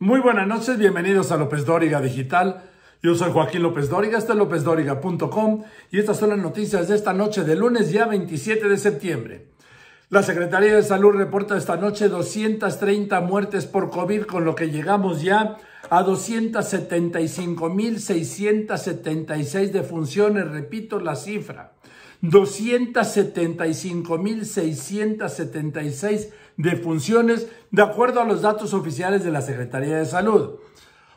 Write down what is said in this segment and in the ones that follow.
Muy buenas noches, bienvenidos a López Dóriga Digital. Yo soy Joaquín López Dóriga, esto es lópezdóriga.com y estas son las noticias de esta noche de lunes ya 27 de septiembre. La Secretaría de Salud reporta esta noche 230 muertes por COVID, con lo que llegamos ya a 275.676 defunciones, repito la cifra. 275.676 defunciones, de acuerdo a los datos oficiales de la Secretaría de Salud.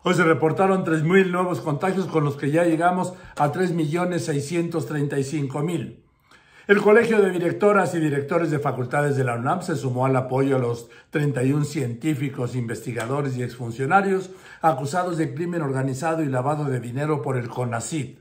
Hoy se reportaron 3.000 nuevos contagios, con los que ya llegamos a 3.635.000. El Colegio de Directoras y Directores de Facultades de la UNAM se sumó al apoyo a los 31 científicos, investigadores y exfuncionarios acusados de crimen organizado y lavado de dinero por el CONACID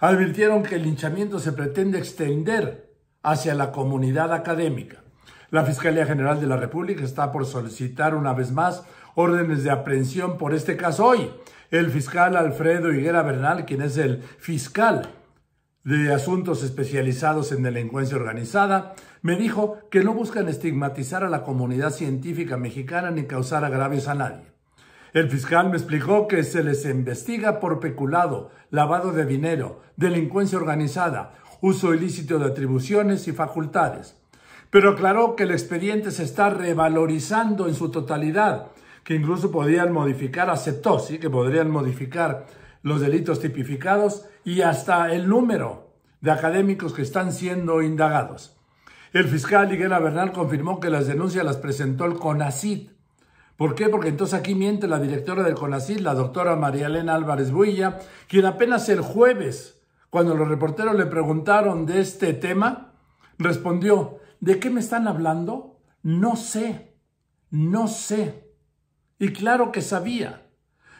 advirtieron que el linchamiento se pretende extender hacia la comunidad académica. La Fiscalía General de la República está por solicitar una vez más órdenes de aprehensión por este caso hoy. El fiscal Alfredo Higuera Bernal, quien es el fiscal de asuntos especializados en delincuencia organizada, me dijo que no buscan estigmatizar a la comunidad científica mexicana ni causar agravios a nadie. El fiscal me explicó que se les investiga por peculado, lavado de dinero, delincuencia organizada, uso ilícito de atribuciones y facultades. Pero aclaró que el expediente se está revalorizando en su totalidad, que incluso podrían modificar, aceptó, sí, que podrían modificar los delitos tipificados y hasta el número de académicos que están siendo indagados. El fiscal Miguel Bernal confirmó que las denuncias las presentó el CONACIT, ¿Por qué? Porque entonces aquí miente la directora del CONACYT, la doctora María Elena Álvarez Builla, quien apenas el jueves, cuando los reporteros le preguntaron de este tema, respondió, ¿de qué me están hablando? No sé, no sé. Y claro que sabía.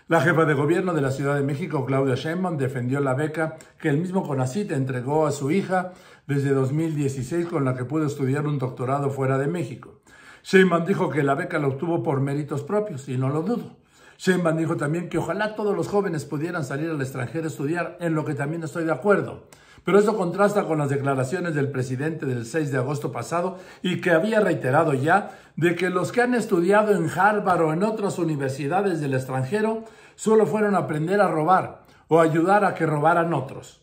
La jefa de gobierno de la Ciudad de México, Claudia Sheinbaum, defendió la beca que el mismo CONACYT entregó a su hija desde 2016 con la que pudo estudiar un doctorado fuera de México. Sheinbaum dijo que la beca la obtuvo por méritos propios, y no lo dudo. Sheinbaum dijo también que ojalá todos los jóvenes pudieran salir al extranjero a estudiar, en lo que también estoy de acuerdo. Pero eso contrasta con las declaraciones del presidente del 6 de agosto pasado y que había reiterado ya de que los que han estudiado en Harvard o en otras universidades del extranjero solo fueron a aprender a robar o ayudar a que robaran otros.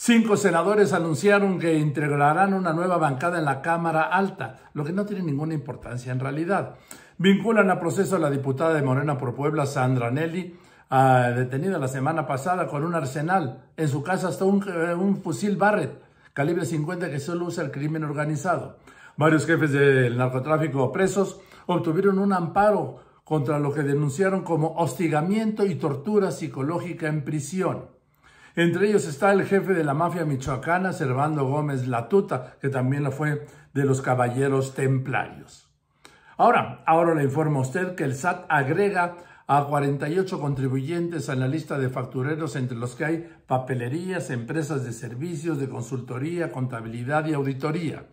Cinco senadores anunciaron que integrarán una nueva bancada en la Cámara Alta, lo que no tiene ninguna importancia en realidad. Vinculan a proceso a la diputada de Morena por Puebla, Sandra Nelly, ah, detenida la semana pasada con un arsenal. En su casa hasta un, eh, un fusil Barrett, calibre 50 que solo usa el crimen organizado. Varios jefes del narcotráfico presos obtuvieron un amparo contra lo que denunciaron como hostigamiento y tortura psicológica en prisión. Entre ellos está el jefe de la mafia michoacana, Servando Gómez Latuta, que también lo fue de los caballeros templarios. Ahora, ahora le a usted que el SAT agrega a 48 contribuyentes a la lista de factureros, entre los que hay papelerías, empresas de servicios, de consultoría, contabilidad y auditoría.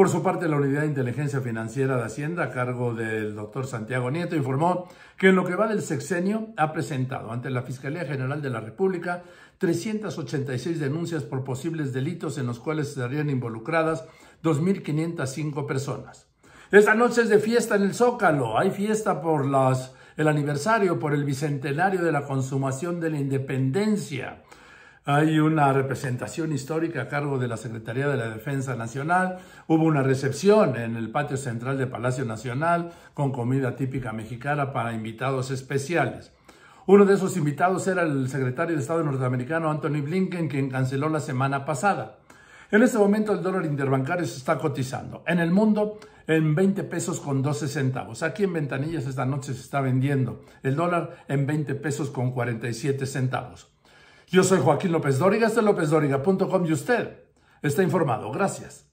Por su parte, la Unidad de Inteligencia Financiera de Hacienda, a cargo del doctor Santiago Nieto, informó que en lo que va del sexenio ha presentado ante la Fiscalía General de la República 386 denuncias por posibles delitos en los cuales estarían involucradas 2.505 personas. Esta noche es de fiesta en el Zócalo, hay fiesta por el aniversario, por el bicentenario de la consumación de la independencia hay una representación histórica a cargo de la Secretaría de la Defensa Nacional, hubo una recepción en el patio central de Palacio Nacional con comida típica mexicana para invitados especiales. Uno de esos invitados era el secretario de Estado norteamericano Anthony Blinken, quien canceló la semana pasada. En este momento el dólar interbancario se está cotizando en el mundo en 20 pesos con 12 centavos. Aquí en Ventanillas esta noche se está vendiendo el dólar en 20 pesos con 47 centavos. Yo soy Joaquín López Dóriga, este es lópezdóriga.com y usted está informado. Gracias.